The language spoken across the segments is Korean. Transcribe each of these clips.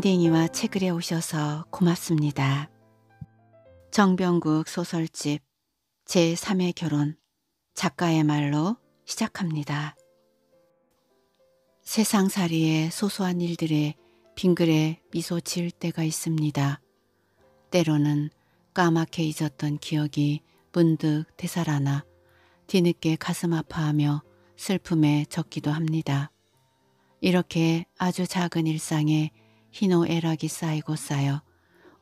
댕댕이와 책을해 오셔서 고맙습니다. 정병국 소설집 제3의 결혼 작가의 말로 시작합니다. 세상살이의 소소한 일들에 빙글에 미소 지을 때가 있습니다. 때로는 까맣게 잊었던 기억이 문득 되살아나 뒤늦게 가슴 아파하며 슬픔에 젖기도 합니다. 이렇게 아주 작은 일상에 희노애락이 쌓이고 쌓여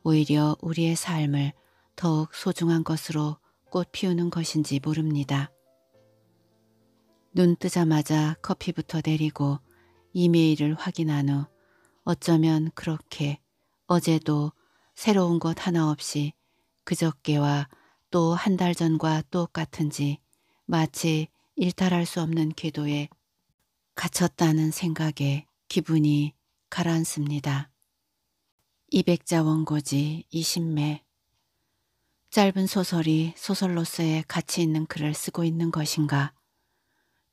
오히려 우리의 삶을 더욱 소중한 것으로 꽃 피우는 것인지 모릅니다. 눈 뜨자마자 커피부터 내리고 이메일을 확인한 후 어쩌면 그렇게 어제도 새로운 것 하나 없이 그저께와 또 한 달 전과 똑같은지 마치 일탈할 수 없는 궤도에 갇혔다는 생각에 기분이 가라앉습니다. 200자 원고지 20매 짧은 소설이 소설로서의 가치 있는 글을 쓰고 있는 것인가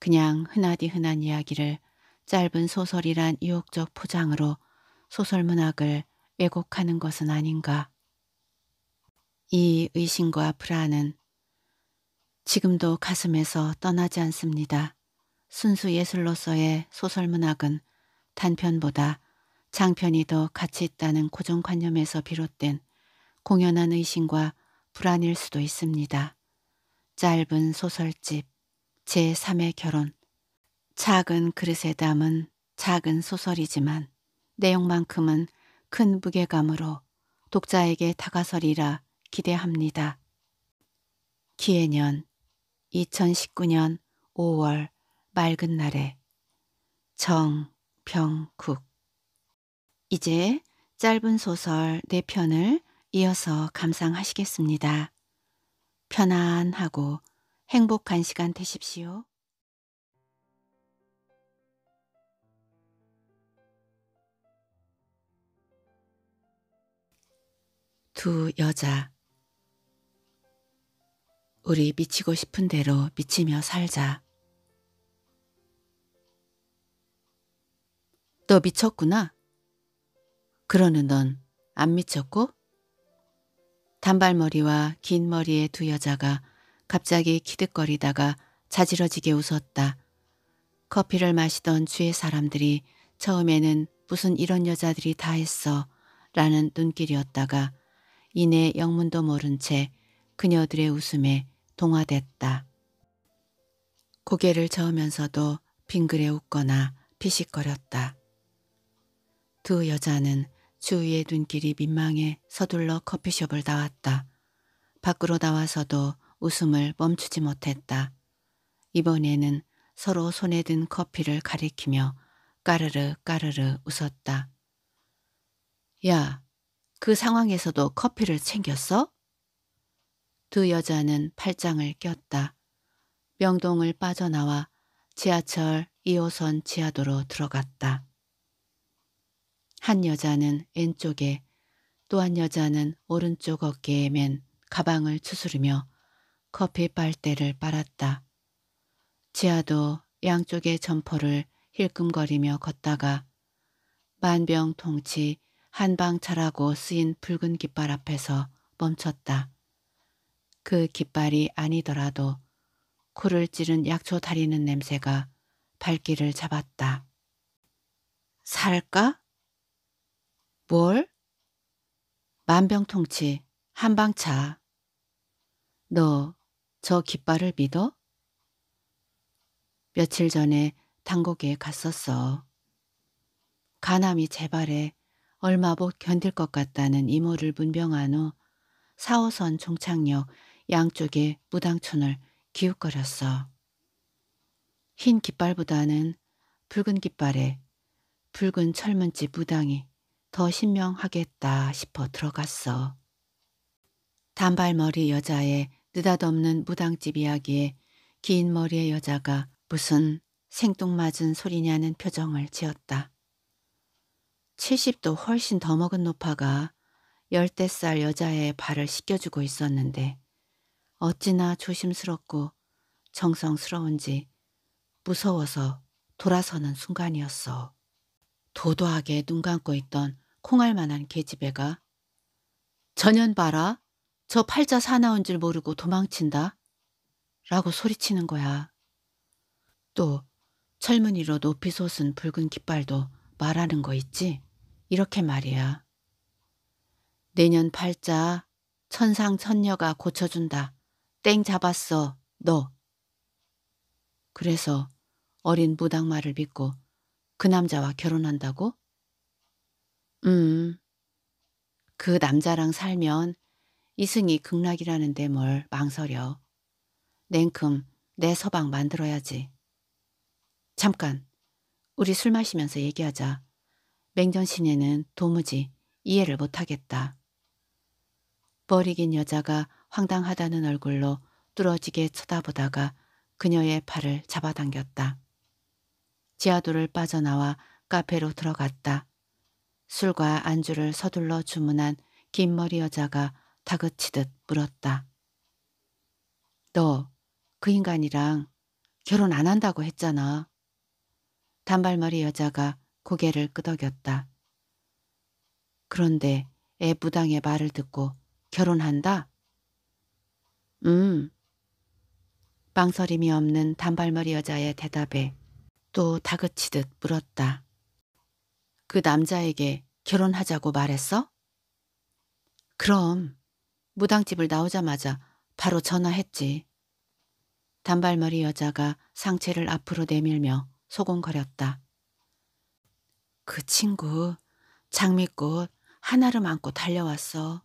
그냥 흔하디 흔한 이야기를 짧은 소설이란 유혹적 포장으로 소설 문학을 왜곡하는 것은 아닌가 이 의심과 불안은 지금도 가슴에서 떠나지 않습니다. 순수 예술로서의 소설 문학은 단편보다 장편이 도 가치 있다는 고정관념에서 비롯된 공연한 의심과 불안일 수도 있습니다. 짧은 소설집 제3의 결혼 작은 그릇에 담은 작은 소설이지만 내용만큼은 큰 무게감으로 독자에게 다가설이라 기대합니다. 기해년 2019년 5월 맑은 날에 정병국 이제 짧은 소설 4편을 이어서 감상하시겠습니다. 편안하고 행복한 시간 되십시오. 두 여자 우리 미치고 싶은 대로 미치며 살자. 너 미쳤구나. 그러는 넌 안 미쳤고? 단발머리와 긴 머리의 두 여자가 갑자기 키득거리다가 자지러지게 웃었다. 커피를 마시던 주위 사람들이 처음에는 무슨 이런 여자들이 다 했어 라는 눈길이었다가 이내 영문도 모른 채 그녀들의 웃음에 동화됐다. 고개를 저으면서도 빙그레 웃거나 피식거렸다. 두 여자는 주위의 눈길이 민망해 서둘러 커피숍을 나왔다. 밖으로 나와서도 웃음을 멈추지 못했다. 이번에는 서로 손에 든 커피를 가리키며 까르르 까르르 웃었다. 야, 그 상황에서도 커피를 챙겼어? 두 여자는 팔짱을 꼈다. 명동을 빠져나와 지하철 2호선 지하도로 들어갔다. 한 여자는 왼쪽에 또 한 여자는 오른쪽 어깨에 맨 가방을 추스르며 커피 빨대를 빨았다. 지아도 양쪽의 점퍼를 힐끔거리며 걷다가 만병통치 한방차라고 쓰인 붉은 깃발 앞에서 멈췄다. 그 깃발이 아니더라도 코를 찌른 약초 다리는 냄새가 발길을 잡았다. 살까? 뭘? 만병통치, 한방차. 너 저 깃발을 믿어? 며칠 전에 당국에 갔었어. 가남이 재발해 얼마 못 견딜 것 같다는 이모를 문병한 후 4호선 종착역 양쪽에 무당촌을 기웃거렸어. 흰 깃발보다는 붉은 깃발에 붉은 철문지 무당이 더 신명하겠다 싶어 들어갔어. 단발머리 여자의 느닷없는 무당집 이야기에 긴 머리의 여자가 무슨 생뚱맞은 소리냐는 표정을 지었다. 70도 훨씬 더 먹은 노파가 열대 살 여자의 발을 씻겨주고 있었는데 어찌나 조심스럽고 정성스러운지 무서워서 돌아서는 순간이었어. 도도하게 눈 감고 있던 콩알만한 계집애가 전연 봐라. 저 팔자 사나운 줄 모르고 도망친다. 라고 소리치는 거야. 또 철문이로 높이 솟은 붉은 깃발도 말하는 거 있지? 이렇게 말이야. 내년 팔자 천상 천녀가 고쳐준다. 땡 잡았어. 너. 그래서 어린 무당말을 믿고 그 남자와 결혼한다고? 음, 그 남자랑 살면 이승이 극락이라는데 뭘 망설여. 냉큼 내 서방 만들어야지. 잠깐, 우리 술 마시면서 얘기하자. 맹전신에는 도무지 이해를 못하겠다. 머리긴 여자가 황당하다는 얼굴로 뚫어지게 쳐다보다가 그녀의 팔을 잡아당겼다. 지하도를 빠져나와 카페로 들어갔다. 술과 안주를 서둘러 주문한 긴 머리 여자가 다그치듯 물었다. 너 그 인간이랑 결혼 안 한다고 했잖아. 단발머리 여자가 고개를 끄덕였다. 그런데 애 부당의 말을 듣고 결혼한다? 음. 망설임이 없는 단발머리 여자의 대답에 또 다그치듯 물었다. 그 남자에게 결혼하자고 말했어? 그럼 무당집을 나오자마자 바로 전화했지. 단발머리 여자가 상체를 앞으로 내밀며 소곤거렸다. 그 친구 장미꽃 하나를 안고 달려왔어.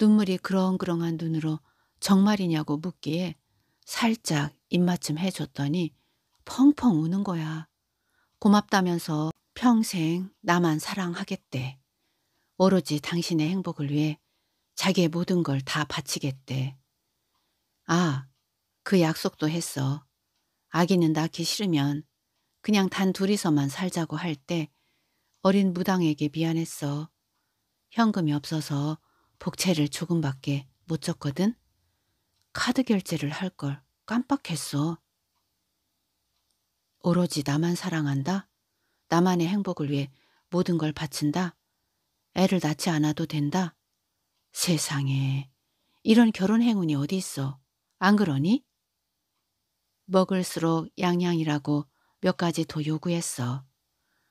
눈물이 그렁그렁한 눈으로 정말이냐고 묻기에 살짝 입맞춤 해줬더니 펑펑 우는 거야. 고맙다면서 평생 나만 사랑하겠대. 오로지 당신의 행복을 위해 자기의 모든 걸 다 바치겠대. 아, 그 약속도 했어. 아기는 낳기 싫으면 그냥 단 둘이서만 살자고 할 때 어린 무당에게 미안했어. 현금이 없어서 복채를 조금밖에 못 줬거든. 카드 결제를 할 걸 깜빡했어. 오로지 나만 사랑한다? 나만의 행복을 위해 모든 걸 바친다? 애를 낳지 않아도 된다? 세상에 이런 결혼 행운이 어디 있어? 안 그러니? 먹을수록 양양이라고 몇 가지 더 요구했어.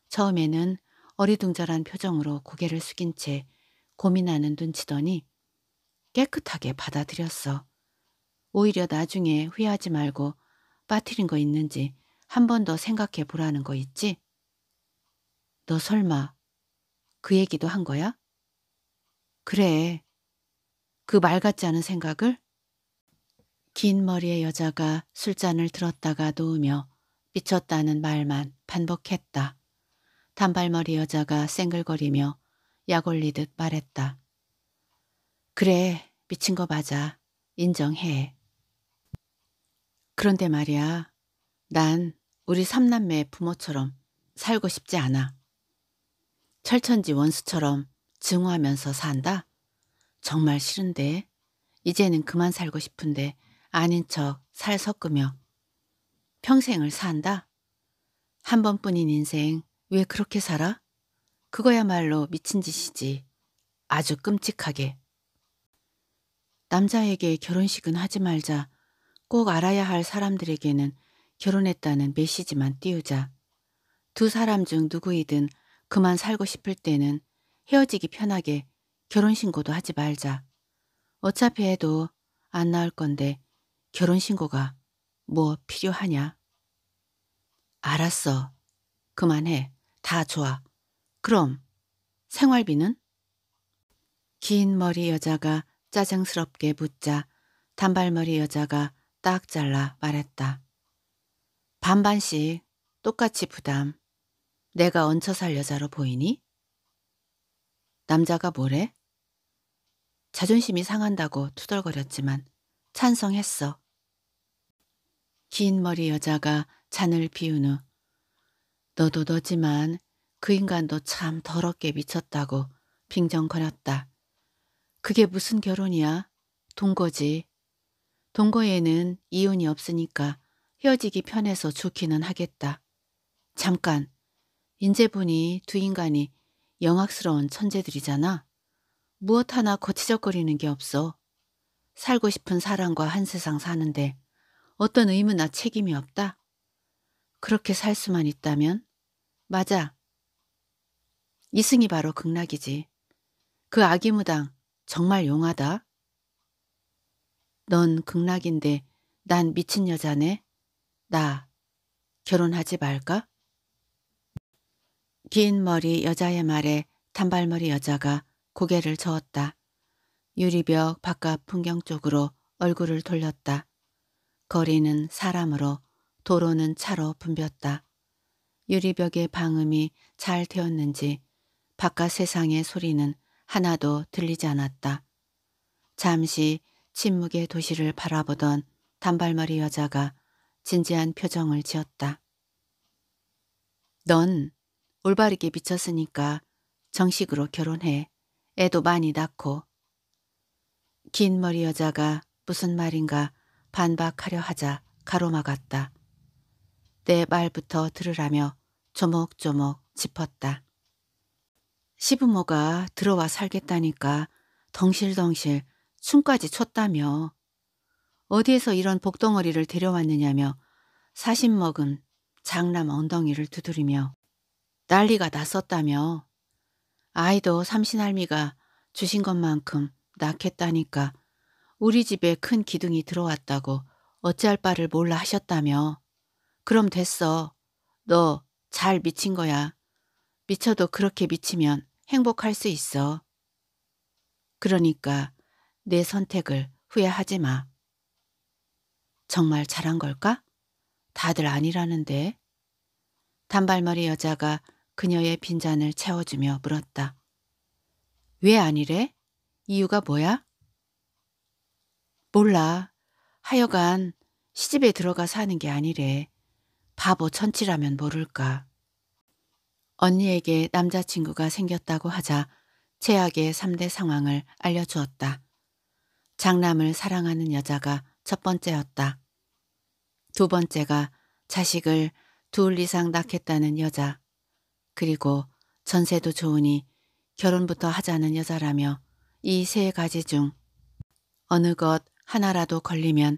처음에는 어리둥절한 표정으로 고개를 숙인 채 고민하는 눈치더니 깨끗하게 받아들였어. 오히려 나중에 후회하지 말고 빠뜨린 거 있는지 한번더 생각해 보라는 거 있지? 너 설마 그 얘기도 한 거야? 그래. 그 말 같지 않은 생각을? 긴 머리의 여자가 술잔을 들었다가 놓으며 미쳤다는 말만 반복했다. 단발머리 여자가 쌩글거리며 약 올리듯 말했다. 그래, 미친 거 맞아. 인정해. 그런데 말이야, 난 우리 삼남매의 부모처럼 살고 싶지 않아. 철천지 원수처럼 증오하면서 산다? 정말 싫은데. 이제는 그만 살고 싶은데 아닌 척 살 섞으며 평생을 산다? 한 번뿐인 인생 왜 그렇게 살아? 그거야말로 미친 짓이지. 아주 끔찍하게. 남자에게 결혼식은 하지 말자. 꼭 알아야 할 사람들에게는 결혼했다는 메시지만 띄우자 두 사람 중 누구이든 그만 살고 싶을 때는 헤어지기 편하게 결혼신고도 하지 말자. 어차피 해도 안 나올 건데 결혼신고가 뭐 필요하냐? 알았어. 그만해. 다 좋아. 그럼 생활비는? 긴 머리 여자가 짜증스럽게 묻자 단발머리 여자가 딱 잘라 말했다. 반반씩 똑같이 부담. 내가 얹혀 살 여자로 보이니? 남자가 뭐래? 자존심이 상한다고 투덜거렸지만 찬성했어. 긴 머리 여자가 잔을 비운 후 너도 너지만 그 인간도 참 더럽게 미쳤다고 빙정거렸다. 그게 무슨 결혼이야? 동거지. 동거에는 이혼이 없으니까 헤어지기 편해서 좋기는 하겠다. 잠깐, 인제 보니 두 인간이 영악스러운 천재들이잖아. 무엇 하나 거치적거리는 게 없어. 살고 싶은 사랑과 한 세상 사는데 어떤 의무나 책임이 없다. 그렇게 살 수만 있다면? 맞아. 이승이 바로 극락이지. 그 아기무당 정말 용하다. 넌 극락인데 난 미친 여자네. 나 결혼하지 말까? 긴 머리 여자의 말에 단발머리 여자가 고개를 저었다. 유리벽 바깥 풍경 쪽으로 얼굴을 돌렸다. 거리는 사람으로 도로는 차로 붐볐다. 유리벽의 방음이 잘 되었는지 바깥 세상의 소리는 하나도 들리지 않았다. 잠시 침묵의 도시를 바라보던 단발머리 여자가 진지한 표정을 지었다. 넌 올바르게 미쳤으니까 정식으로 결혼해. 애도 많이 낳고. 긴 머리 여자가 무슨 말인가 반박하려 하자 가로막았다. 내 말부터 들으라며 조목조목 짚었다. 시부모가 들어와 살겠다니까 덩실덩실 춤까지 췄다며 어디에서 이런 복덩어리를 데려왔느냐며 사심 먹은 장남 엉덩이를 두드리며 난리가 났었다며 아이도 삼신할미가 주신 것만큼 낳겠다니까 우리 집에 큰 기둥이 들어왔다고 어찌할 바를 몰라 하셨다며 그럼 됐어. 너 잘 미친 거야. 미쳐도 그렇게 미치면 행복할 수 있어. 그러니까 내 선택을 후회하지 마. 정말 잘한 걸까? 다들 아니라는데. 단발머리 여자가 그녀의 빈잔을 채워주며 물었다. 왜 아니래? 이유가 뭐야? 몰라. 하여간 시집에 들어가 사는 게 아니래. 바보 천치라면 모를까. 언니에게 남자친구가 생겼다고 하자 최악의 3대 상황을 알려주었다. 장남을 사랑하는 여자가 첫 번째였다. 두 번째가 자식을 둘 이상 낳겠다는 여자, 그리고 전세도 좋으니 결혼부터 하자는 여자라며 이 세 가지 중 어느 것 하나라도 걸리면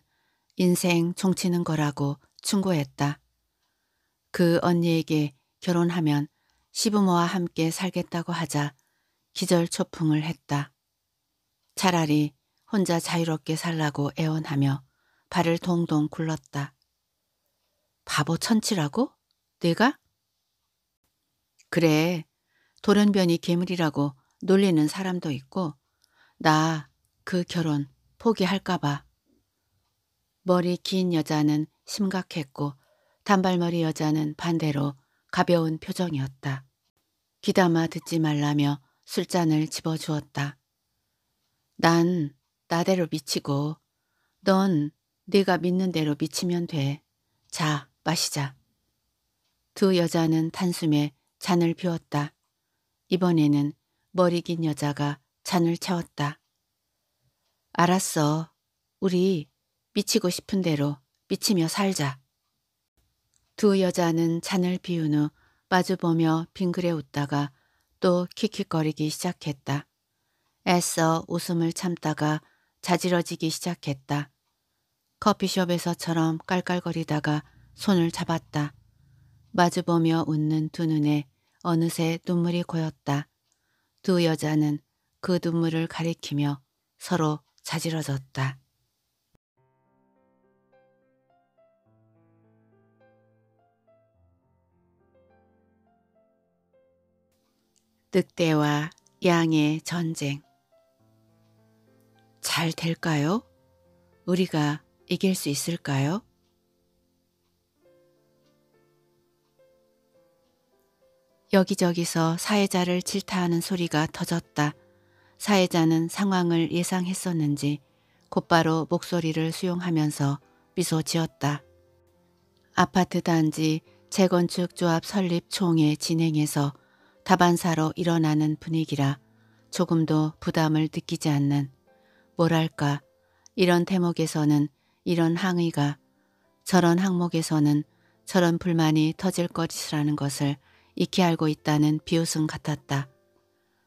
인생 종치는 거라고 충고했다. 그 언니에게 결혼하면 시부모와 함께 살겠다고 하자 기절초풍을 했다. 차라리 혼자 자유롭게 살라고 애원하며 발을 동동 굴렀다. 바보 천치라고? 내가? 그래, 돌연변이 괴물이라고 놀리는 사람도 있고 나 그 결혼 포기할까봐. 머리 긴 여자는 심각했고 단발머리 여자는 반대로 가벼운 표정이었다. 귀담아 듣지 말라며 술잔을 집어주었다. 난 나대로 미치고 넌 네가 믿는 대로 미치면 돼. 자, 마시자. 두 여자는 단숨에 잔을 비웠다. 이번에는 머리 긴 여자가 잔을 채웠다. 알았어. 우리 미치고 싶은 대로 미치며 살자. 두 여자는 잔을 비운 후 마주보며 빙그레 웃다가 또 킥킥거리기 시작했다. 애써 웃음을 참다가 자지러지기 시작했다. 커피숍에서처럼 깔깔거리다가 손을 잡았다. 마주보며 웃는 두 눈에 어느새 눈물이 고였다. 두 여자는 그 눈물을 가리키며 서로 자지러졌다. 늑대와 양의 전쟁 잘 될까요? 우리가 이길 수 있을까요? 여기저기서 사회자를 질타하는 소리가 터졌다. 사회자는 상황을 예상했었는지 곧바로 목소리를 수용하면서 미소 지었다. 아파트 단지 재건축 조합 설립 총회 진행에서 다반사로 일어나는 분위기라 조금도 부담을 느끼지 않는 뭐랄까 이런 대목에서는 이런 항의가 저런 항목에서는 저런 불만이 터질 것이라는 것을 익히 알고 있다는 비웃음 같았다.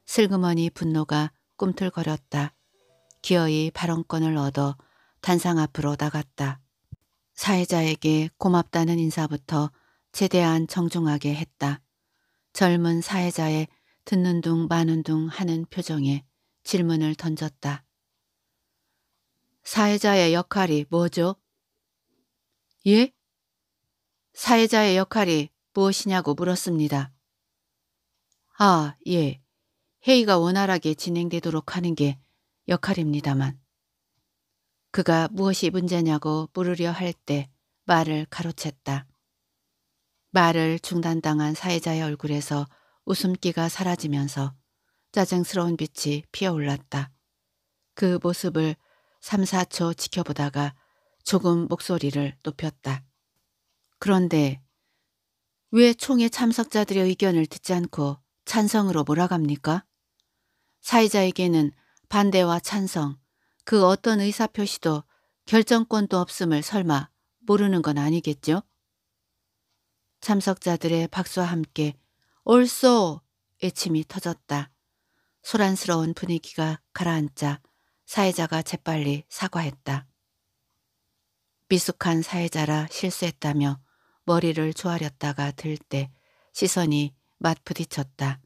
슬그머니 분노가 꿈틀거렸다. 기어이 발언권을 얻어 단상 앞으로 나갔다. 사회자에게 고맙다는 인사부터 최대한 정중하게 했다. 젊은 사회자의 듣는 둥 마는 둥 하는 표정에 질문을 던졌다. 사회자의 역할이 뭐죠? 예? 사회자의 역할이 무엇이냐고 물었습니다. 아, 예. 회의가 원활하게 진행되도록 하는 게 역할입니다만. 그가 무엇이 문제냐고 물으려 할 때 말을 가로챘다. 말을 중단당한 사회자의 얼굴에서 웃음기가 사라지면서 짜증스러운 빛이 피어올랐다. 그 모습을 3~4초 지켜보다가 조금 목소리를 높였다. 그런데 왜 총회 참석자들의 의견을 듣지 않고 찬성으로 몰아갑니까? 사회자에게는 반대와 찬성, 그 어떤 의사표시도 결정권도 없음을 설마 모르는 건 아니겠죠? 참석자들의 박수와 함께 올쏘 애침이 터졌다. 소란스러운 분위기가 가라앉자 사회자가 재빨리 사과했다. 미숙한 사회자라 실수했다며 머리를 조아렸다가 들 때 시선이 맞부딪혔다.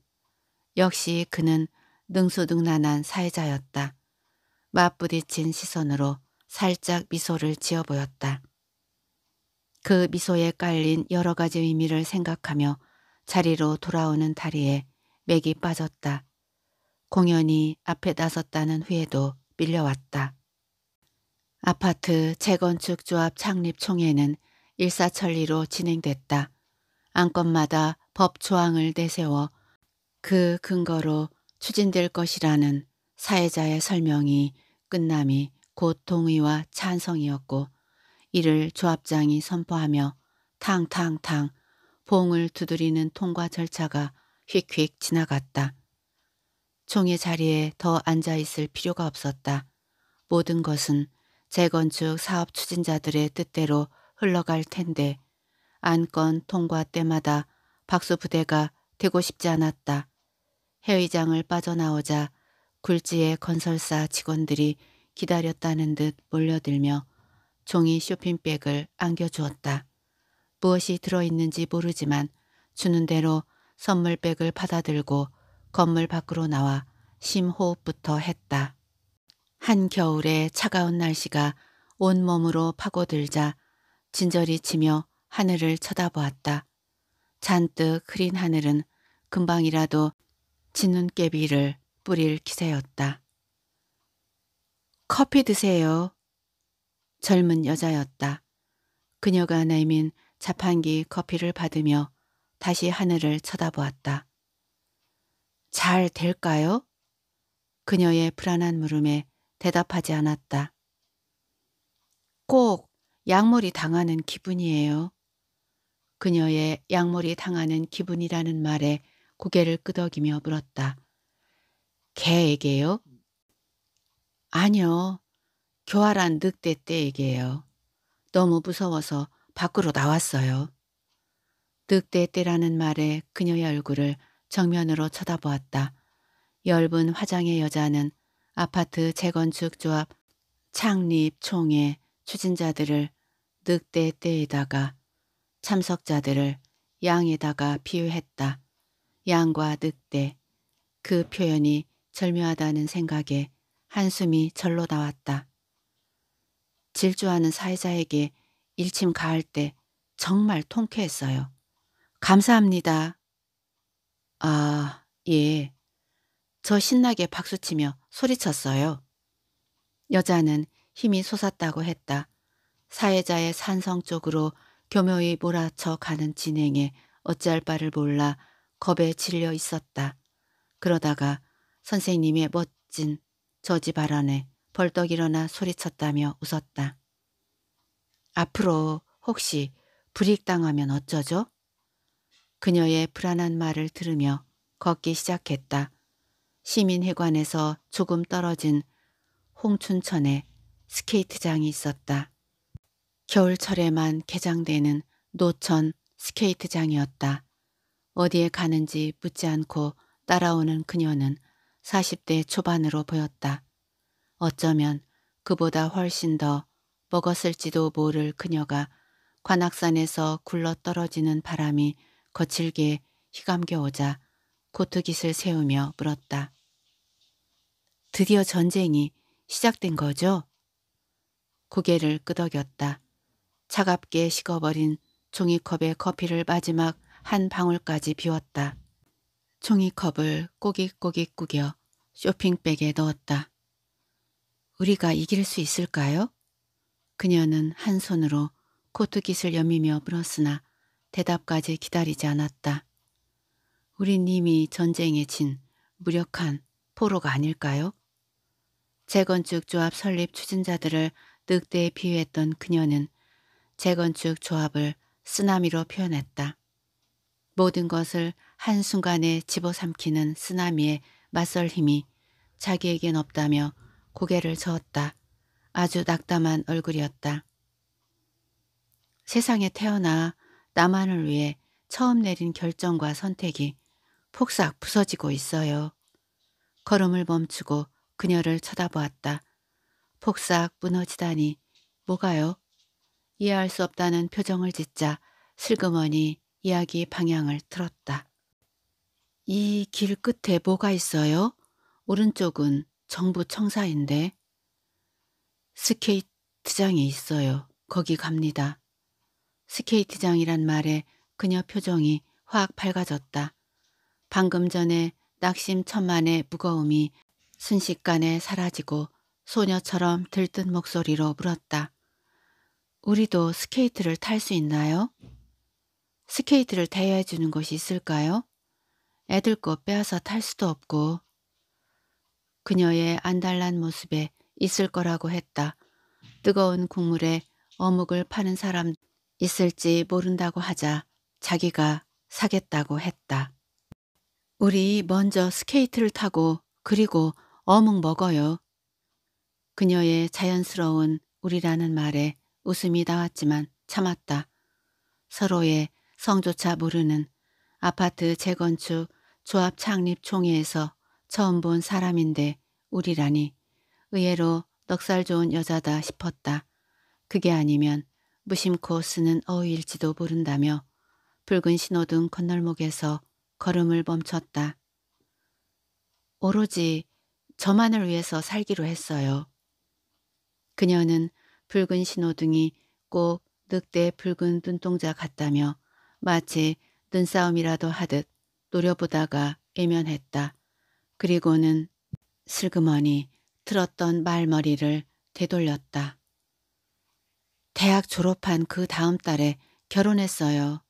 역시 그는 능수능란한 사회자였다. 맞부딪힌 시선으로 살짝 미소를 지어 보였다. 그 미소에 깔린 여러 가지 의미를 생각하며 자리로 돌아오는 다리에 맥이 빠졌다. 공연이 앞에 나섰다는 후에도 밀려왔다. 아파트 재건축 조합 창립 총회는 일사천리로 진행됐다. 안건마다 법 조항을 내세워 그 근거로 추진될 것이라는 사회자의 설명이 끝남이 곧 동의와 찬성이었고 이를 조합장이 선포하며 탕탕탕 봉을 두드리는 통과 절차가 휙휙 지나갔다. 총의 자리에 더 앉아있을 필요가 없었다. 모든 것은 재건축 사업 추진자들의 뜻대로 흘러갈 텐데 안건 통과 때마다 박수 부대가 되고 싶지 않았다. 회의장을 빠져나오자 굴지의 건설사 직원들이 기다렸다는 듯 몰려들며 종이 쇼핑백을 안겨주었다. 무엇이 들어있는지 모르지만 주는 대로 선물백을 받아들고 건물 밖으로 나와 심호흡부터 했다. 한겨울의 차가운 날씨가 온몸으로 파고들자 진저리 치며 하늘을 쳐다보았다. 잔뜩 흐린 하늘은 금방이라도 진눈깨비를 뿌릴 기세였다. 커피 드세요. 젊은 여자였다. 그녀가 내민 자판기 커피를 받으며 다시 하늘을 쳐다보았다. 잘 될까요? 그녀의 불안한 물음에 대답하지 않았다. 꼭 약물이 당하는 기분이에요. 그녀의 약물이 당하는 기분이라는 말에 고개를 끄덕이며 물었다. 개에게요? 아니요. 교활한 늑대 떼에게요. 너무 무서워서 밖으로 나왔어요. 늑대 떼라는 말에 그녀의 얼굴을 정면으로 쳐다보았다. 엷은 화장의 여자는 아파트 재건축 조합 창립 총회 추진자들을 늑대 떼에다가 참석자들을 양에다가 비유했다. 양과 늑대. 그 표현이 절묘하다는 생각에 한숨이 절로 나왔다. 질주하는 사회자에게 일침 가할 때 정말 통쾌했어요. 감사합니다. 아, 예. 저 신나게 박수치며 소리쳤어요. 여자는 힘이 솟았다고 했다. 사회자의 산성 쪽으로 교묘히 몰아쳐 가는 진행에 어찌할 바를 몰라 겁에 질려 있었다. 그러다가 선생님의 멋진 저지 발언에 벌떡 일어나 소리쳤다며 웃었다. 앞으로 혹시 불이익당하면 어쩌죠? 그녀의 불안한 말을 들으며 걷기 시작했다. 시민회관에서 조금 떨어진 홍춘천에 스케이트장이 있었다. 겨울철에만 개장되는 노천 스케이트장이었다. 어디에 가는지 묻지 않고 따라오는 그녀는 40대 초반으로 보였다. 어쩌면 그보다 훨씬 더 먹었을지도 모를 그녀가 관악산에서 굴러떨어지는 바람이 거칠게 휘감겨 오자 코트깃을 세우며 물었다. 드디어 전쟁이 시작된 거죠? 고개를 끄덕였다. 차갑게 식어버린 종이컵에 커피를 마지막 한 방울까지 비웠다. 종이컵을 꼬깃꼬깃 구겨 쇼핑백에 넣었다. 우리가 이길 수 있을까요? 그녀는 한 손으로 코트깃을 여미며 물었으나 대답까지 기다리지 않았다. 우린 이미 전쟁에 진 무력한 포로가 아닐까요? 재건축 조합 설립 추진자들을 늑대에 비유했던 그녀는 재건축 조합을 쓰나미로 표현했다. 모든 것을 한순간에 집어삼키는 쓰나미에 맞설 힘이 자기에겐 없다며 고개를 저었다. 아주 낙담한 얼굴이었다. 세상에 태어나 나만을 위해 처음 내린 결정과 선택이 폭삭 부서지고 있어요. 걸음을 멈추고 그녀를 쳐다보았다. 폭삭 무너지다니 뭐가요? 이해할 수 없다는 표정을 짓자 슬그머니 이야기 방향을 틀었다. 이 길 끝에 뭐가 있어요? 오른쪽은 정부 청사인데 스케이트장이 있어요. 거기 갑니다. 스케이트장이란 말에 그녀 표정이 확 밝아졌다. 방금 전에 낙심천만의 무거움이 순식간에 사라지고 소녀처럼 들뜬 목소리로 물었다. 우리도 스케이트를 탈 수 있나요? 스케이트를 대여해 주는 곳이 있을까요? 애들 거 빼앗아 탈 수도 없고. 그녀의 안달난 모습에 있을 거라고 했다. 뜨거운 국물에 어묵을 파는 사람 있을지 모른다고 하자 자기가 사겠다고 했다. 우리 먼저 스케이트를 타고 그리고 어묵 먹어요. 그녀의 자연스러운 우리라는 말에 웃음이 나왔지만 참았다. 서로의 성조차 모르는 아파트 재건축 조합 창립 총회에서 처음 본 사람인데 우리라니 의외로 넉살 좋은 여자다 싶었다. 그게 아니면 무심코 쓰는 어휘일지도 모른다며 붉은 신호등 건널목에서 걸음을 멈췄다. 오로지 저만을 위해서 살기로 했어요. 그녀는 붉은 신호등이 꼭늑대 붉은 눈동자 같다며 마치 눈싸움이라도 하듯 노려보다가 애면했다. 그리고는 슬그머니 틀었던 말머리를 되돌렸다. 대학 졸업한 그 다음 달에 결혼했어요.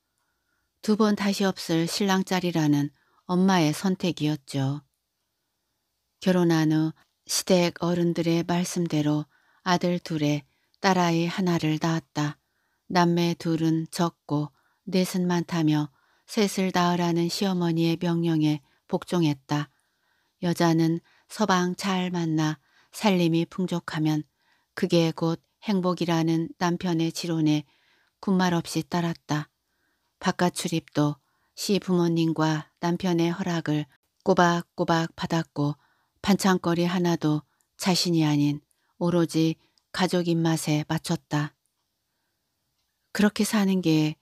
두 번 다시 없을 신랑 자리라는 엄마의 선택이었죠. 결혼한 후 시댁 어른들의 말씀대로 아들 둘에 딸아이 하나를 낳았다. 남매 둘은 적고 넷은 많다며 셋을 낳으라는 시어머니의 명령에 복종했다. 여자는 서방 잘 만나 살림이 풍족하면 그게 곧 행복이라는 남편의 지론에 군말 없이 따랐다. 바깥 출입도 시 부모님과 남편의 허락을 꼬박꼬박 받았고 반찬거리 하나도 자신이 아닌 오로지 가족 입맛에 맞췄다. 그렇게 사는 게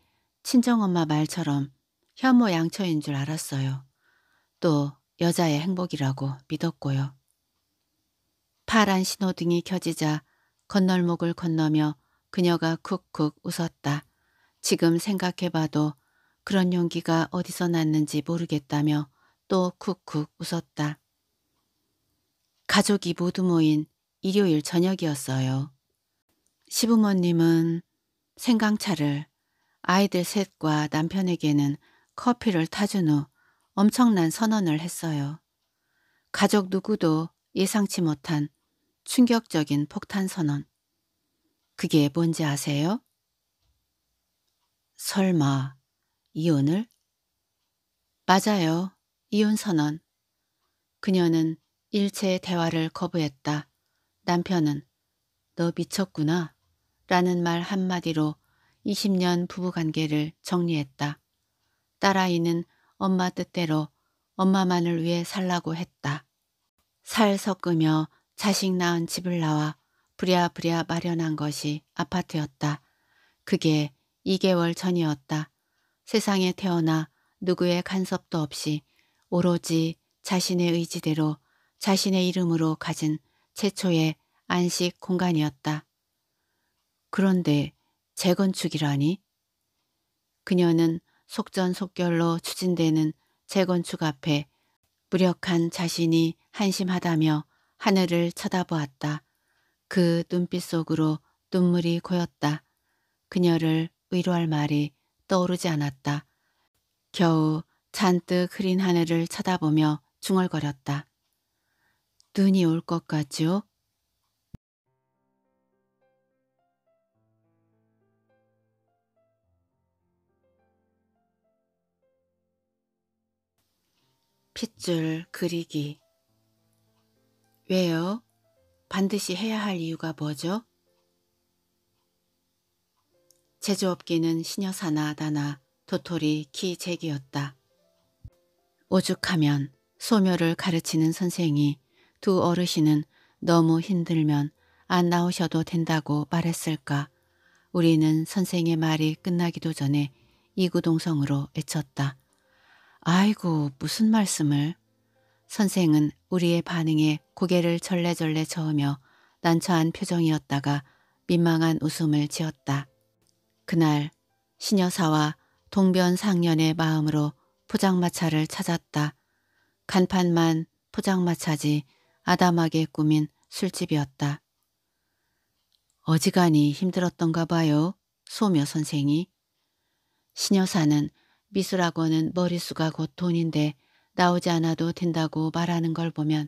친정엄마 말처럼 혐오양처인줄 알았어요. 또 여자의 행복이라고 믿었고요. 파란 신호등이 켜지자 건널목을 건너며 그녀가 쿡쿡 웃었다. 지금 생각해봐도 그런 용기가 어디서 났는지 모르겠다며 또 쿡쿡 웃었다. 가족이 모두 모인 일요일 저녁이었어요. 시부모님은 생강차를 아이들 셋과 남편에게는 커피를 타준 후 엄청난 선언을 했어요. 가족 누구도 예상치 못한 충격적인 폭탄 선언. 그게 뭔지 아세요? 설마 이혼을? 맞아요. 이혼 선언. 그녀는 일체의 대화를 거부했다. 남편은 너 미쳤구나 라는 말 한마디로 20년 부부관계를 정리했다. 딸아이는 엄마 뜻대로 엄마만을 위해 살라고 했다. 살 섞으며 자식 낳은 집을 나와 부랴부랴 마련한 것이 아파트였다. 그게 2개월 전이었다. 세상에 태어나 누구의 간섭도 없이 오로지 자신의 의지대로 자신의 이름으로 가진 최초의 안식 공간이었다. 그런데 재건축이라니? 그녀는 속전속결로 추진되는 재건축 앞에 무력한 자신이 한심하다며 하늘을 쳐다보았다. 그 눈빛 속으로 눈물이 고였다. 그녀를 위로할 말이 떠오르지 않았다. 겨우 잔뜩 흐린 하늘을 쳐다보며 중얼거렸다. 눈이 올 것 같지요? 핏줄 그리기 왜요? 반드시 해야 할 이유가 뭐죠? 제조업계는 신여사나 다나 도토리 키제기였다 오죽하면 소묘를 가르치는 선생이 두 어르신은 너무 힘들면 안 나오셔도 된다고 말했을까. 우리는 선생의 말이 끝나기도 전에 이구동성으로 외쳤다. 아이고 무슨 말씀을. 선생은 우리의 반응에 고개를 절레절레 저으며 난처한 표정이었다가 민망한 웃음을 지었다. 그날 신여사와 동변상년의 마음으로 포장마차를 찾았다. 간판만 포장마차지 아담하게 꾸민 술집이었다. 어지간히 힘들었던가 봐요. 소묘 선생이. 신여사는 미술학원은 머릿수가곧 돈인데 나오지 않아도 된다고 말하는 걸 보면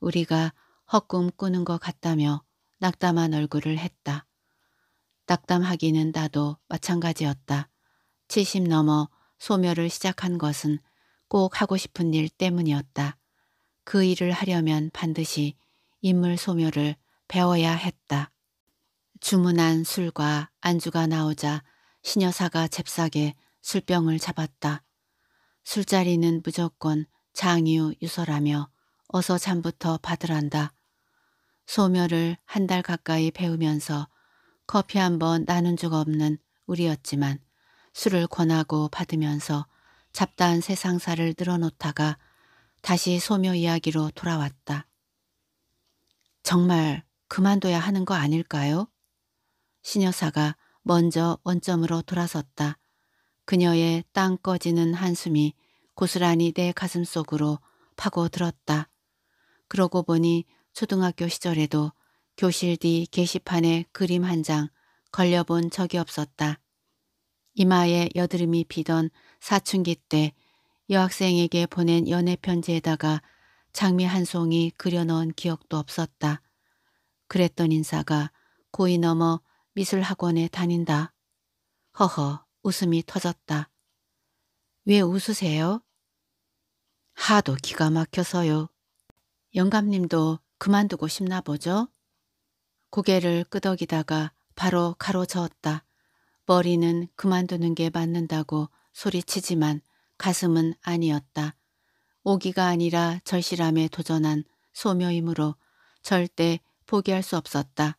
우리가 헛꿈 꾸는 것 같다며 낙담한 얼굴을 했다. 낙담하기는 나도 마찬가지였다. 70 넘어 소멸을 시작한 것은 꼭 하고 싶은 일 때문이었다. 그 일을 하려면 반드시 인물 소멸을 배워야 했다. 주문한 술과 안주가 나오자 신여사가 잽싸게 술병을 잡았다. 술자리는 무조건 장유 유서라며 어서 잠부터 받으란다. 소멸을 한 달 가까이 배우면서 커피 한 번 나눈 적 없는 우리였지만 술을 권하고 받으면서 잡다한 세상사를 늘어놓다가 다시 소묘 이야기로 돌아왔다. 정말 그만둬야 하는 거 아닐까요? 신여사가 먼저 원점으로 돌아섰다. 그녀의 땅 꺼지는 한숨이 고스란히 내 가슴 속으로 파고들었다. 그러고 보니 초등학교 시절에도 교실 뒤 게시판에 그림 한 장 걸려본 적이 없었다. 이마에 여드름이 비던 사춘기 때 여학생에게 보낸 연애 편지에다가 장미 한 송이 그려놓은 기억도 없었다. 그랬던 인사가 고이 넘어 미술학원에 다닌다. 허허 웃음이 터졌다. 왜 웃으세요? 하도 기가 막혀서요. 영감님도 그만두고 싶나 보죠? 고개를 끄덕이다가 바로 가로저었다. 머리는 그만두는 게 맞는다고 소리치지만 가슴은 아니었다. 오기가 아니라 절실함에 도전한 소묘이므로 절대 포기할 수 없었다.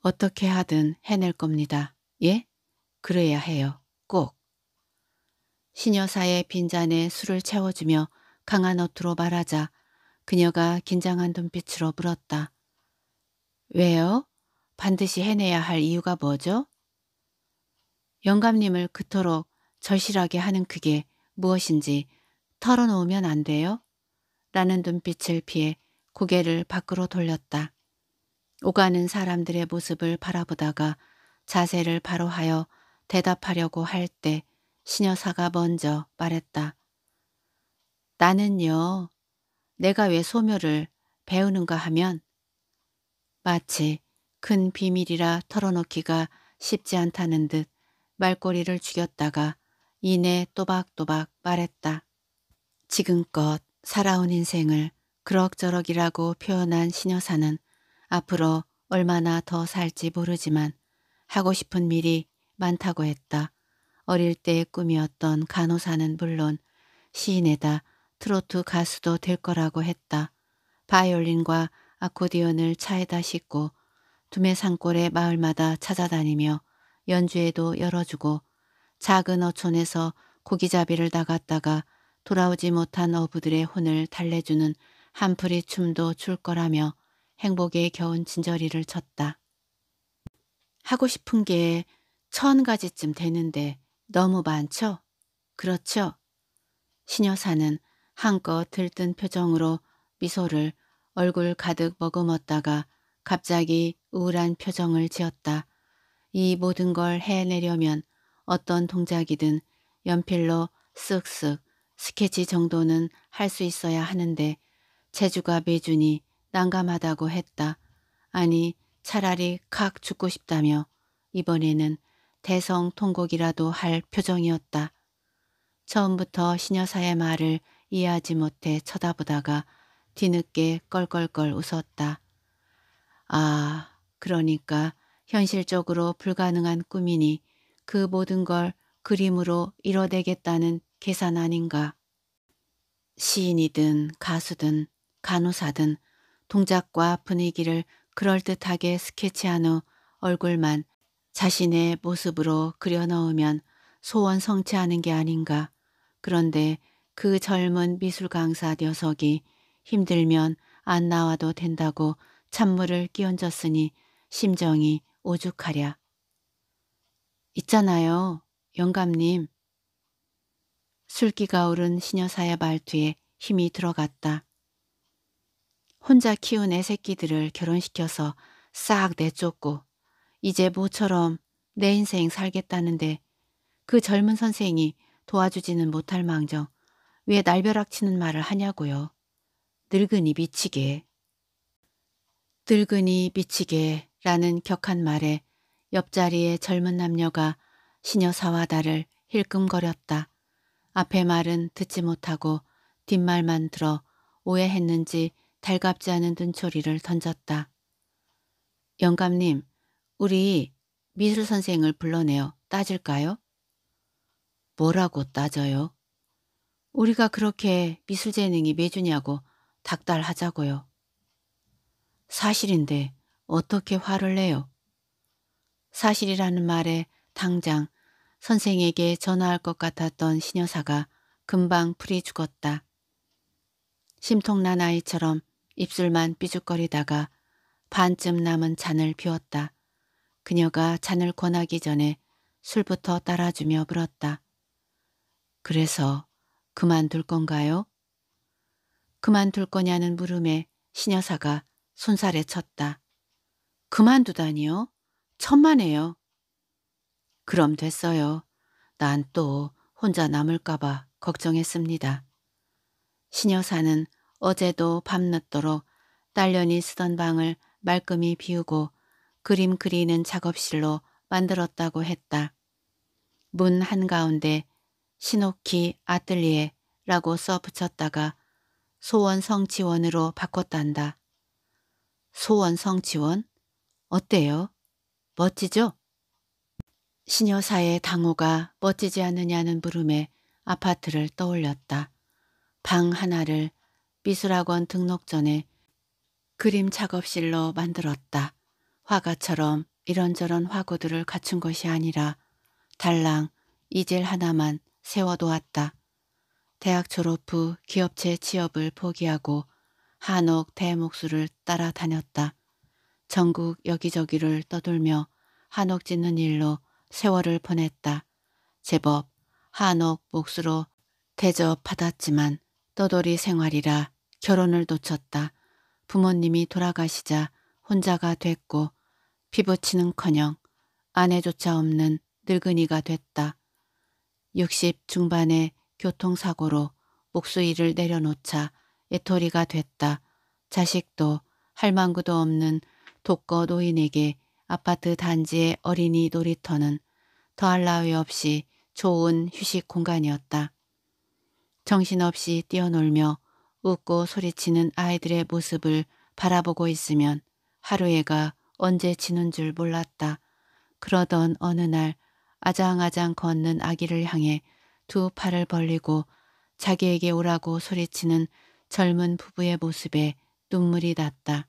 어떻게 하든 해낼 겁니다. 예? 그래야 해요. 꼭. 신여사의 빈잔에 술을 채워주며 강한 어투로 말하자 그녀가 긴장한 눈빛으로 물었다. 왜요? 반드시 해내야 할 이유가 뭐죠? 영감님을 그토록 절실하게 하는 그게 무엇인지 털어놓으면 안 돼요? 라는 눈빛을 피해 고개를 밖으로 돌렸다. 오가는 사람들의 모습을 바라보다가 자세를 바로하여 대답하려고 할 때 신여사가 먼저 말했다. 나는요. 내가 왜 소묘를 배우는가 하면 마치 큰 비밀이라 털어놓기가 쉽지 않다는 듯 말꼬리를 죽였다가 이내 또박또박 말했다. 지금껏 살아온 인생을 그럭저럭이라고 표현한 신여사는 앞으로 얼마나 더 살지 모르지만 하고 싶은 미리 많다고 했다. 어릴 때의 꿈이었던 간호사는 물론 시인에다 트로트 가수도 될 거라고 했다. 바이올린과 아코디언을 차에다 싣고 두메 산골의 마을마다 찾아다니며 연주회도 열어주고 작은 어촌에서 고기잡이를 나갔다가 돌아오지 못한 어부들의 혼을 달래주는 한풀이 춤도 출 거라며 행복에 겨운 진저리를 쳤다. 하고 싶은 게천 가지쯤 되는데 너무 많죠? 그렇죠? 신여사는 한껏 들뜬 표정으로 미소를 얼굴 가득 머금었다가 갑자기 우울한 표정을 지었다. 이 모든 걸 해내려면 어떤 동작이든 연필로 쓱쓱 스케치 정도는 할 수 있어야 하는데 재주가 매주니 난감하다고 했다. 아니 차라리 칵 죽고 싶다며 이번에는 대성통곡이라도 할 표정이었다. 처음부터 시녀사의 말을 이해하지 못해 쳐다보다가 뒤늦게 껄껄껄 웃었다. 아, 그러니까 현실적으로 불가능한 꿈이니 그 모든 걸 그림으로 이뤄내겠다는 계산 아닌가. 시인이든 가수든 간호사든 동작과 분위기를 그럴듯하게 스케치한 후 얼굴만 자신의 모습으로 그려넣으면 소원 성취하는 게 아닌가. 그런데 그 젊은 미술 강사 녀석이 힘들면 안 나와도 된다고 찬물을 끼얹었으니 심정이 오죽하랴. 있잖아요, 영감님. 술기가 오른 시녀사의 말투에 힘이 들어갔다. 혼자 키운 애 새끼들을 결혼시켜서 싹 내쫓고 이제 모처럼 내 인생 살겠다는데 그 젊은 선생이 도와주지는 못할 망정 왜 날벼락치는 말을 하냐고요. 늙은이 미치게. 늙은이 미치게 라는 격한 말에 옆자리에 젊은 남녀가 시녀사와 다를 힐끔거렸다. 앞에 말은 듣지 못하고 뒷말만 들어 오해했는지 달갑지 않은 눈초리를 던졌다. 영감님, 우리 미술 선생을 불러내어 따질까요? 뭐라고 따져요? 우리가 그렇게 미술 재능이 매주냐고 닥달하자고요. 사실인데 어떻게 화를 내요? 사실이라는 말에 당장 선생에게 전화할 것 같았던 신여사가 금방 풀이 죽었다. 심통난 아이처럼 입술만 삐죽거리다가 반쯤 남은 잔을 비웠다. 그녀가 잔을 권하기 전에 술부터 따라주며 물었다. 그래서 그만둘 건가요? 그만둘 거냐는 물음에 신여사가 손살에 쳤다. 그만두다니요? 천만에요. 그럼 됐어요. 난 또 혼자 남을까봐 걱정했습니다. 신여사는 어제도 밤늦도록 딸년이 쓰던 방을 말끔히 비우고 그림 그리는 작업실로 만들었다고 했다. 문 한가운데 신옥희 아틀리에라고 써붙였다가 소원성지원으로 바꿨단다. 소원성지원? 어때요? 멋지죠? 신여사의 당호가 멋지지 않느냐는 물음에 아파트를 떠올렸다. 방 하나를 미술학원 등록 전에 그림 작업실로 만들었다. 화가처럼 이런저런 화구들을 갖춘 것이 아니라 달랑 이젤 하나만 세워놓았다. 대학 졸업 후 기업체 취업을 포기하고 한옥 대목수를 따라다녔다. 전국 여기저기를 떠돌며 한옥 짓는 일로 세월을 보냈다. 제법 한옥 목수로 대접받았지만 떠돌이 생활이라 결혼을 놓쳤다. 부모님이 돌아가시자 혼자가 됐고 피부치는커녕 아내조차 없는 늙은이가 됐다. 60 중반의 교통사고로 목수일을 내려놓자 애토리가 됐다. 자식도 할망구도 없는 독거 노인에게 아파트 단지의 어린이 놀이터는 더할 나위 없이 좋은 휴식 공간이었다. 정신없이 뛰어놀며 웃고 소리치는 아이들의 모습을 바라보고 있으면 하루에가 언제 지는 줄 몰랐다. 그러던 어느 날 아장아장 걷는 아기를 향해 두 팔을 벌리고 자기에게 오라고 소리치는 젊은 부부의 모습에 눈물이 났다.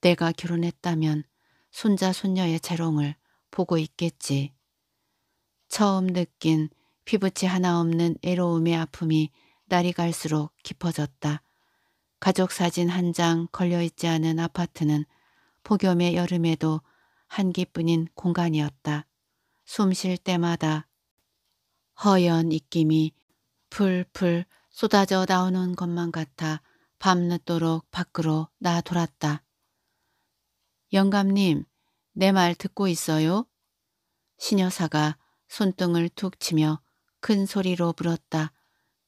내가 결혼했다면 손자 손녀의 재롱을 보고 있겠지. 처음 느낀 피붙이 하나 없는 애로움의 아픔이 날이 갈수록 깊어졌다. 가족 사진 한 장 걸려있지 않은 아파트는 폭염의 여름에도 한기뿐인 공간이었다. 숨쉴 때마다 허연 입김이 풀풀 쏟아져 나오는 것만 같아 밤늦도록 밖으로 나돌았다. 영감님, 내 말 듣고 있어요? 신여사가 손등을 툭 치며 큰 소리로 불었다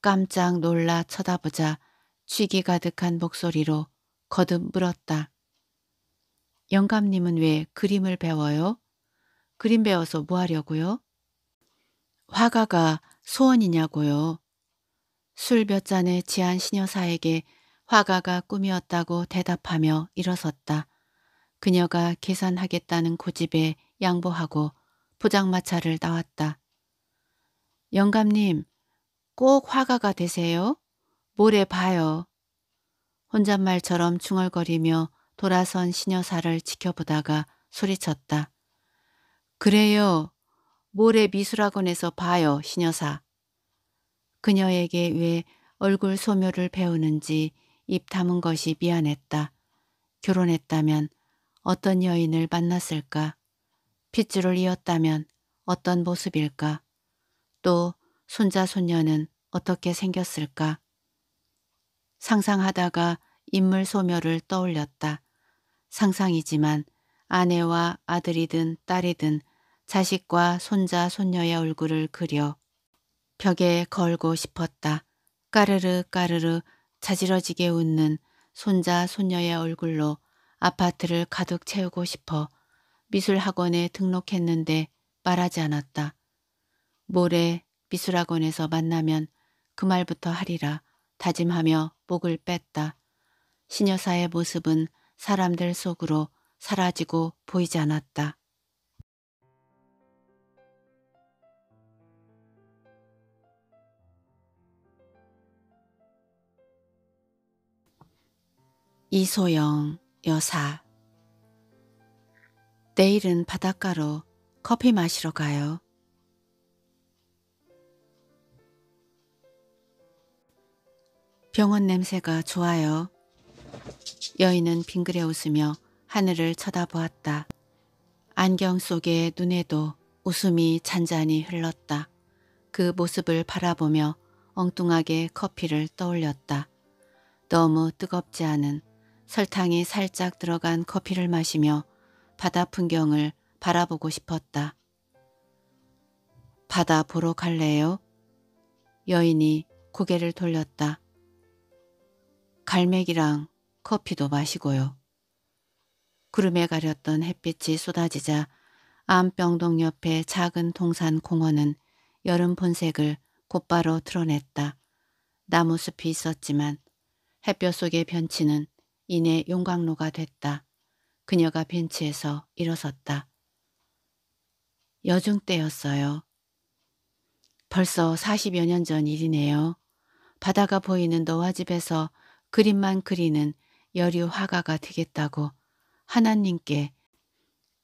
깜짝 놀라 쳐다보자 취기 가득한 목소리로 거듭 물었다. 영감님은 왜 그림을 배워요? 그림 배워서 뭐 하려고요? 화가가 소원이냐고요. 술 몇 잔에 지한 시녀사에게 화가가 꿈이었다고 대답하며 일어섰다. 그녀가 계산하겠다는 고집에 양보하고 포장마차를 나왔다. 영감님, 꼭 화가가 되세요? 모레 봐요. 혼잣말처럼 중얼거리며 돌아선 시녀사를 지켜보다가 소리쳤다. 그래요. 모레 미술학원에서 봐요, 시녀사. 그녀에게 왜 얼굴 소묘를 배우는지 입 담은 것이 미안했다. 결혼했다면 어떤 여인을 만났을까? 핏줄을 이었다면 어떤 모습일까? 또 손자 손녀는 어떻게 생겼을까? 상상하다가 인물 소묘를 떠올렸다. 상상이지만 아내와 아들이든 딸이든 자식과 손자 손녀의 얼굴을 그려 벽에 걸고 싶었다. 까르르 까르르 자지러지게 웃는 손자 손녀의 얼굴로 아파트를 가득 채우고 싶어 미술학원에 등록했는데 말하지 않았다. 모레 미술학원에서 만나면 그 말부터 하리라 다짐하며 목을 뺐다. 신여사의 모습은 사람들 속으로 사라지고 보이지 않았다. 이소영 여사 내일은 바닷가로 커피 마시러 가요. 병원 냄새가 좋아요. 여인은 빙그레 웃으며 하늘을 쳐다보았다. 안경 속의 눈에도 웃음이 잔잔히 흘렀다. 그 모습을 바라보며 엉뚱하게 커피를 떠올렸다. 너무 뜨겁지 않은 설탕이 살짝 들어간 커피를 마시며 바다 풍경을 바라보고 싶었다. 바다 보러 갈래요? 여인이 고개를 돌렸다. 갈매기랑 커피도 마시고요. 구름에 가렸던 햇빛이 쏟아지자 암병동 옆의 작은 동산 공원은 여름 본색을 곧바로 드러냈다. 나무숲이 있었지만 햇볕 속의 변치는 이내 용광로가 됐다. 그녀가 벤치에서 일어섰다. 여중 때였어요. 벌써 40여 년 전 일이네요. 바다가 보이는 너와 집에서 그림만 그리는 여류 화가가 되겠다고 하나님께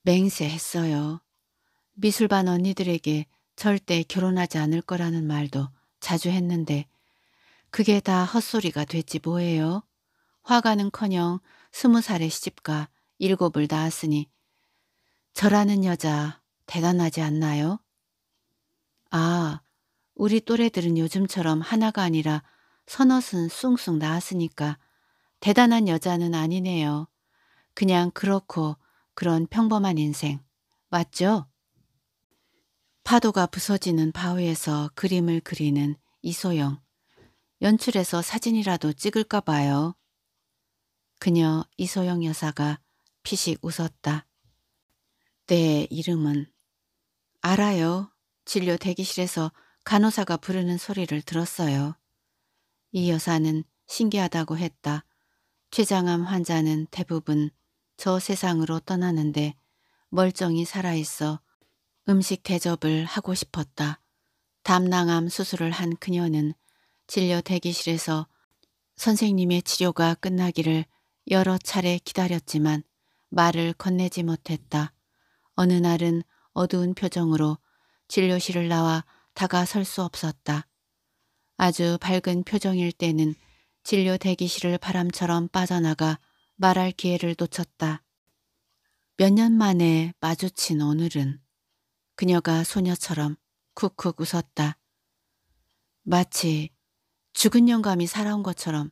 맹세했어요. 미술반 언니들에게 절대 결혼하지 않을 거라는 말도 자주 했는데 그게 다 헛소리가 됐지 뭐예요. 화가는커녕 스무 살에 시집가 일곱을 낳았으니 저라는 여자 대단하지 않나요? 아, 우리 또래들은 요즘처럼 하나가 아니라 서너은 쑥쑥 나왔으니까 대단한 여자는 아니네요. 그냥 그렇고 그런 평범한 인생. 맞죠? 파도가 부서지는 바위에서 그림을 그리는 이소영. 연출해서 사진이라도 찍을까 봐요. 그녀 이소영 여사가 피식 웃었다. 내 이름은 알아요. 진료 대기실에서 간호사가 부르는 소리를 들었어요. 이 여사는 신기하다고 했다. 췌장암 환자는 대부분 저 세상으로 떠나는데 멀쩡히 살아있어 음식 대접을 하고 싶었다. 담낭암 수술을 한 그녀는 진료 대기실에서 선생님의 치료가 끝나기를 여러 차례 기다렸지만 말을 건네지 못했다. 어느 날은 어두운 표정으로 진료실을 나와 다가설 수 없었다. 아주 밝은 표정일 때는 진료 대기실을 바람처럼 빠져나가 말할 기회를 놓쳤다. 몇 년 만에 마주친 오늘은 그녀가 소녀처럼 쿡쿡 웃었다. 마치 죽은 영감이 살아온 것처럼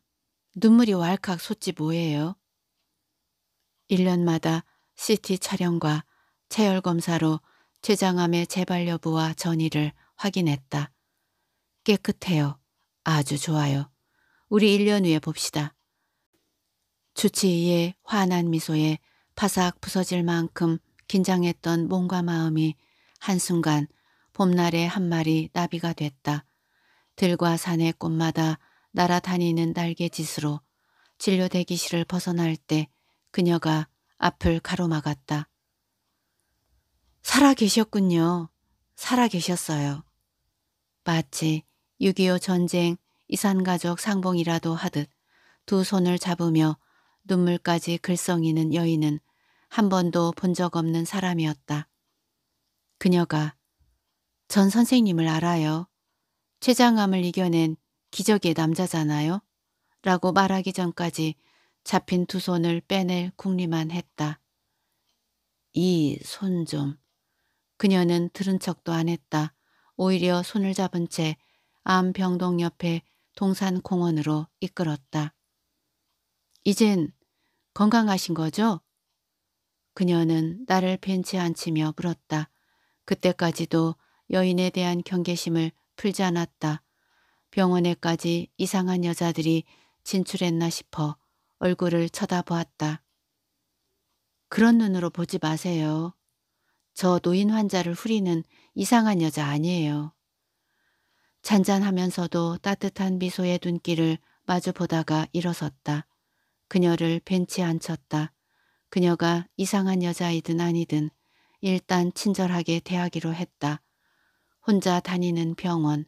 눈물이 왈칵 솟지 뭐예요. 1년마다 CT 촬영과 체열 검사로 췌장암의 재발 여부와 전이를 확인했다. 깨끗해요. 아주 좋아요. 우리 1년 후에 봅시다. 주치의의 환한 미소에 파삭 부서질 만큼 긴장했던 몸과 마음이 한순간 봄날의 한 마리 나비가 됐다. 들과 산의 꽃마다 날아다니는 날개짓으로 진료 대기실을 벗어날 때 그녀가 앞을 가로막았다. 살아 계셨군요. 살아 계셨어요. 마치 6.25 전쟁 이산가족 상봉이라도 하듯 두 손을 잡으며 눈물까지 글썽이는 여인은 한 번도 본 적 없는 사람이었다. 그녀가 전 선생님을 알아요. 췌장암을 이겨낸 기적의 남자잖아요. 라고 말하기 전까지 잡힌 두 손을 빼낼 궁리만 했다. 이 손 좀. 그녀는 들은 척도 안 했다. 오히려 손을 잡은 채 암 병동 옆에 동산공원으로 이끌었다. 이젠 건강하신 거죠? 그녀는 나를 벤치에 앉히며 물었다. 그때까지도 여인에 대한 경계심을 풀지 않았다. 병원에까지 이상한 여자들이 진출했나 싶어 얼굴을 쳐다보았다. 그런 눈으로 보지 마세요. 저 노인 환자를 후리는 이상한 여자 아니에요. 잔잔하면서도 따뜻한 미소의 눈길을 마주보다가 일어섰다. 그녀를 벤치에 앉혔다. 그녀가 이상한 여자이든 아니든 일단 친절하게 대하기로 했다. 혼자 다니는 병원.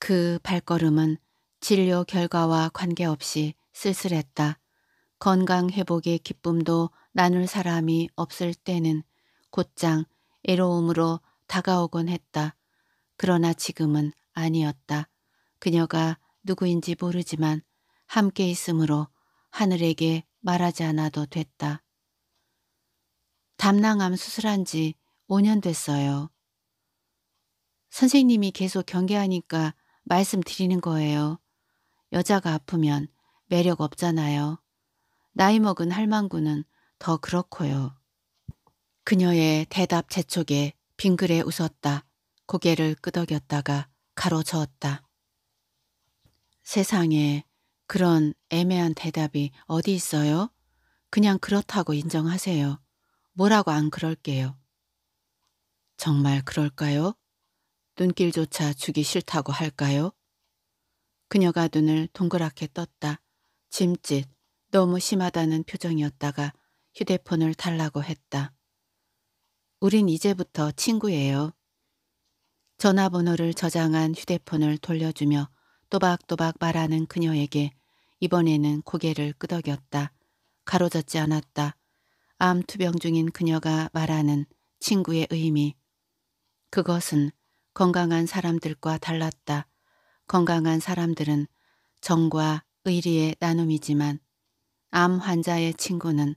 그 발걸음은 진료 결과와 관계없이 쓸쓸했다. 건강 회복의 기쁨도 나눌 사람이 없을 때는 곧장 애로움으로 다가오곤 했다. 그러나 지금은 아니었다. 그녀가 누구인지 모르지만 함께 있으므로 하늘에게 말하지 않아도 됐다. 담낭암 수술한 지 5년 됐어요. 선생님이 계속 경계하니까 말씀드리는 거예요. 여자가 아프면 매력 없잖아요. 나이 먹은 할망구는 더 그렇고요. 그녀의 대답 재촉에 빙그레 웃었다. 고개를 끄덕였다가 가로저었다. 세상에 그런 애매한 대답이 어디 있어요? 그냥 그렇다고 인정하세요. 뭐라고 안 그럴게요. 정말 그럴까요? 눈길조차 주기 싫다고 할까요? 그녀가 눈을 동그랗게 떴다. 짐짓, 너무 심하다는 표정이었다가 휴대폰을 달라고 했다. 우린 이제부터 친구예요. 전화번호를 저장한 휴대폰을 돌려주며 또박또박 말하는 그녀에게 이번에는 고개를 끄덕였다. 가로젓지 않았다. 암 투병 중인 그녀가 말하는 친구의 의미. 그것은 건강한 사람들과 달랐다. 건강한 사람들은 정과 의리의 나눔이지만 암 환자의 친구는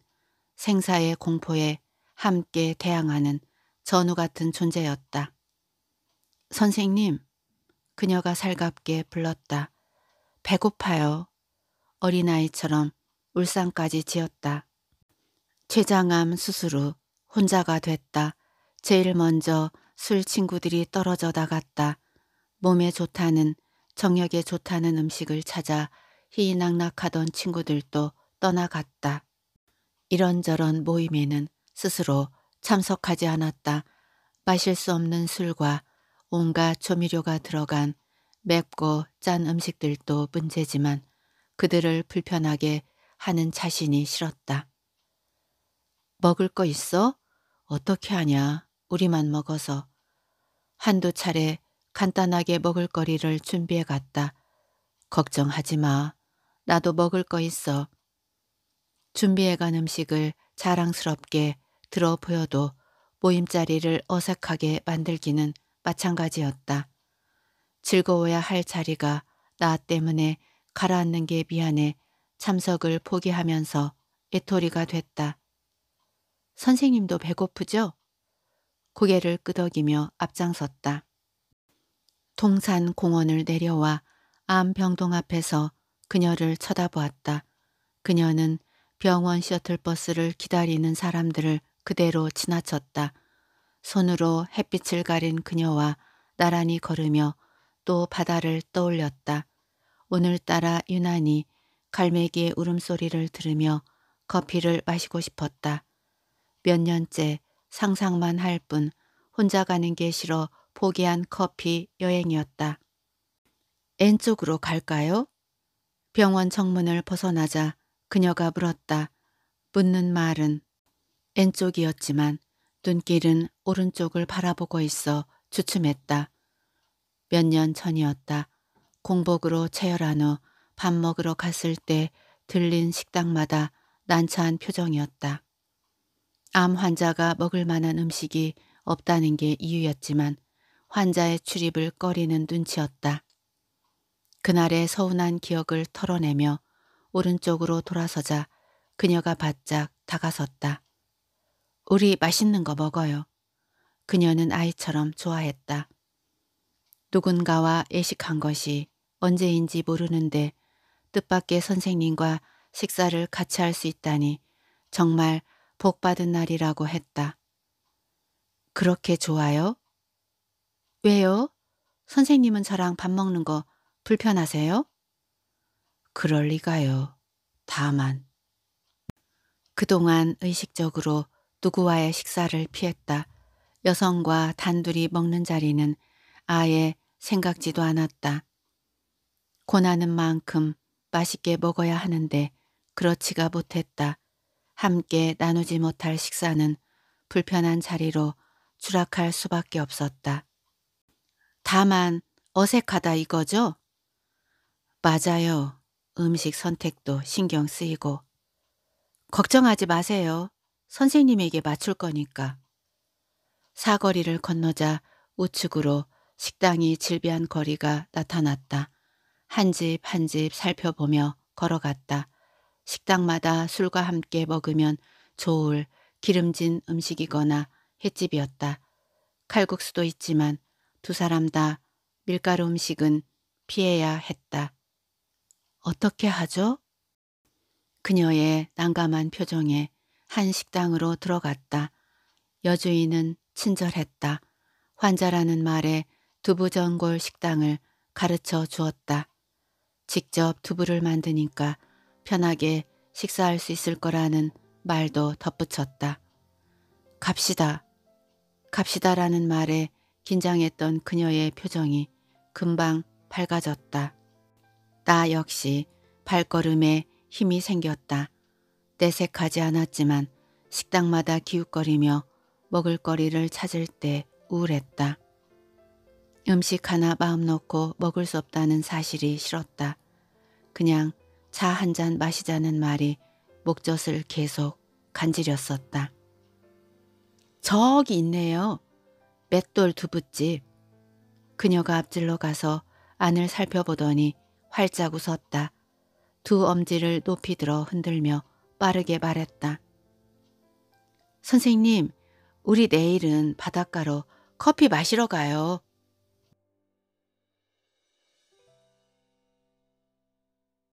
생사의 공포에 함께 대항하는 전우 같은 존재였다. 선생님, 그녀가 살갑게 불렀다. 배고파요. 어린아이처럼 울상까지 지었다. 췌장암 수술 후 혼자가 됐다. 제일 먼저 술 친구들이 떨어져 나갔다. 몸에 좋다는 정력에 좋다는 음식을 찾아 희낙낙하던 친구들도 떠나갔다. 이런저런 모임에는 스스로 참석하지 않았다. 마실 수 없는 술과 온갖 조미료가 들어간 맵고 짠 음식들도 문제지만 그들을 불편하게 하는 자신이 싫었다. 먹을 거 있어? 어떻게 하냐? 우리만 먹어서. 한두 차례 간단하게 먹을 거리를 준비해 갔다. 걱정하지 마. 나도 먹을 거 있어. 준비해 간 음식을 자랑스럽게 들어 보여도 모임자리를 어색하게 만들기는 마찬가지였다. 즐거워야 할 자리가 나 때문에 가라앉는 게 미안해 참석을 포기하면서 애토리가 됐다. 선생님도 배고프죠? 고개를 끄덕이며 앞장섰다. 동산 공원을 내려와 암병동 앞에서 그녀를 쳐다보았다. 그녀는 병원 셔틀버스를 기다리는 사람들을 그대로 지나쳤다. 손으로 햇빛을 가린 그녀와 나란히 걸으며 또 바다를 떠올렸다. 오늘따라 유난히 갈매기의 울음소리를 들으며 커피를 마시고 싶었다. 몇 년째 상상만 할 뿐 혼자 가는 게 싫어 포기한 커피 여행이었다. N쪽으로 갈까요? 병원 정문을 벗어나자 그녀가 물었다. 묻는 말은 N쪽이었지만 눈길은 오른쪽을 바라보고 있어 주춤했다. 몇 년 전이었다. 공복으로 체열한 후 밥 먹으러 갔을 때 들린 식당마다 난처한 표정이었다. 암 환자가 먹을 만한 음식이 없다는 게 이유였지만 환자의 출입을 꺼리는 눈치였다. 그날의 서운한 기억을 털어내며 오른쪽으로 돌아서자 그녀가 바짝 다가섰다. 우리 맛있는 거 먹어요. 그녀는 아이처럼 좋아했다. 누군가와 예식한 것이 언제인지 모르는데 뜻밖의 선생님과 식사를 같이 할 수 있다니 정말 복 받은 날이라고 했다. 그렇게 좋아요? 왜요? 선생님은 저랑 밥 먹는 거 불편하세요? 그럴 리가요. 다만. 그동안 의식적으로 누구와의 식사를 피했다. 여성과 단둘이 먹는 자리는 아예 생각지도 않았다. 고나는 만큼 맛있게 먹어야 하는데 그렇지가 못했다. 함께 나누지 못할 식사는 불편한 자리로 추락할 수밖에 없었다. 다만 어색하다 이거죠? 맞아요. 음식 선택도 신경 쓰이고. 걱정하지 마세요. 선생님에게 맞출 거니까. 사거리를 건너자 우측으로 식당이 질비한 거리가 나타났다. 한 집 한 집 살펴보며 걸어갔다. 식당마다 술과 함께 먹으면 좋을 기름진 음식이거나 횟집이었다. 칼국수도 있지만 두 사람 다 밀가루 음식은 피해야 했다. 어떻게 하죠? 그녀의 난감한 표정에 한 식당으로 들어갔다. 여주인은 친절했다. 환자라는 말에 두부전골 식당을 가르쳐 주었다. 직접 두부를 만드니까 편하게 식사할 수 있을 거라는 말도 덧붙였다. 갑시다. 갑시다라는 말에 긴장했던 그녀의 표정이 금방 밝아졌다. 나 역시 발걸음에 힘이 생겼다. 내색하지 않았지만 식당마다 기웃거리며 먹을거리를 찾을 때 우울했다. 음식 하나 마음 놓고 먹을 수 없다는 사실이 싫었다. 그냥 차 한 잔 마시자는 말이 목젖을 계속 간지렸었다. 저기 있네요. 맷돌 두부집. 그녀가 앞질러 가서 안을 살펴보더니 활짝 웃었다. 두 엄지를 높이 들어 흔들며 빠르게 말했다. 선생님, 우리 내일은 바닷가로 커피 마시러 가요.